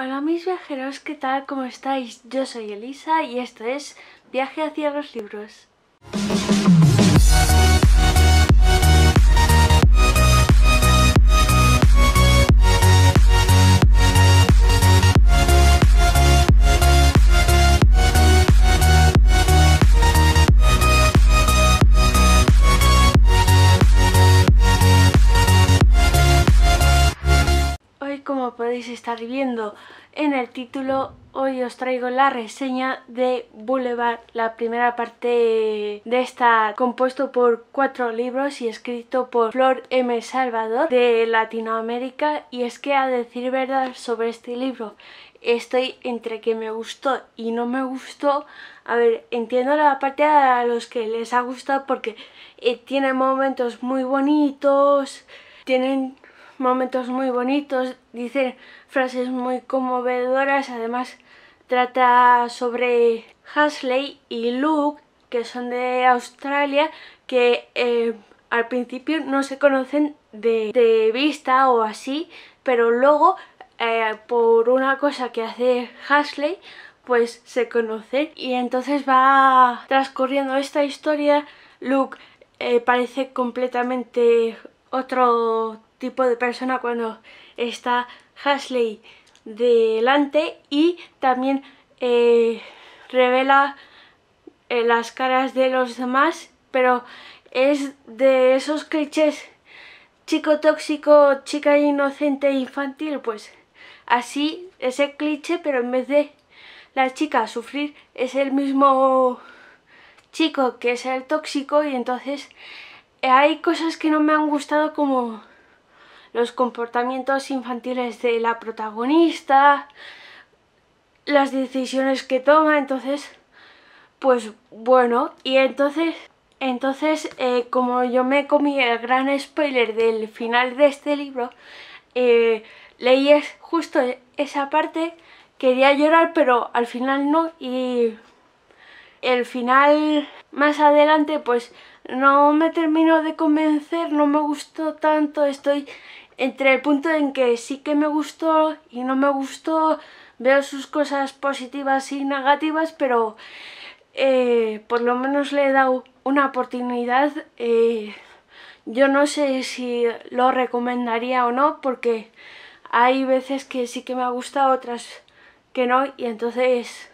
Hola mis viajeros, ¿qué tal? ¿Cómo estáis? Yo soy Elisa y esto es Viaje hacia los libros. como podéis estar viendo en el título, hoy os traigo la reseña de Boulevard, la primera parte de esta, compuesto por cuatro libros y escrito por Flor M. Salvador de Latinoamérica. Y es que, a decir verdad sobre este libro, estoy entre que me gustó y no me gustó. A ver, entiendo la parte a los que les ha gustado porque eh, tiene momentos muy bonitos, tienen momentos muy bonitos, dice frases muy conmovedoras, además trata sobre Hasley y Luke, que son de Australia, que eh, al principio no se conocen de, vista o así, pero luego eh, por una cosa que hace Hasley pues se conocen y entonces va transcurriendo esta historia, Luke eh, parece completamente otro tipo de persona cuando está Hasley delante y también eh, revela eh, las caras de los demás, pero es de esos clichés chico tóxico, chica inocente, infantil, pues así ese cliché, pero en vez de la chica sufrir es el mismo chico que es el tóxico y entonces eh, hay cosas que no me han gustado como los comportamientos infantiles de la protagonista, las decisiones que toma, entonces, pues bueno, y entonces, entonces eh, como yo me comí el gran spoiler del final de este libro, eh, leí justo esa parte, quería llorar pero al final no y el final más adelante pues no me termino de convencer, no me gustó tanto, estoy entre el punto en que sí que me gustó y no me gustó, veo sus cosas positivas y negativas, pero eh, por lo menos le he dado una oportunidad. Eh, yo no sé si lo recomendaría o no, porque hay veces que sí que me ha gustado, otras que no, y entonces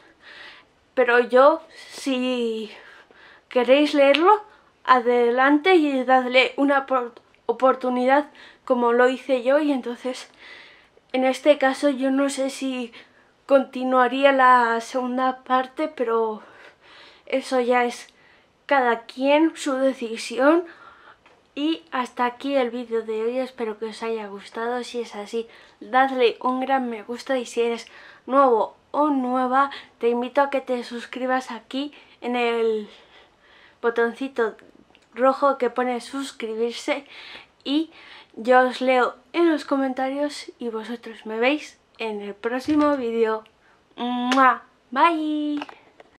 pero yo, si queréis leerlo, adelante y dadle una oportunidad como lo hice yo y entonces en este caso yo no sé si continuaría la segunda parte pero eso ya es cada quien su decisión y hasta aquí el vídeo de hoy, espero que os haya gustado, si es así dadle un gran me gusta y si eres nuevo o nueva, te invito a que te suscribas aquí en el botoncito rojo que pone suscribirse y yo os leo en los comentarios y vosotros me veis en el próximo vídeo. Bye!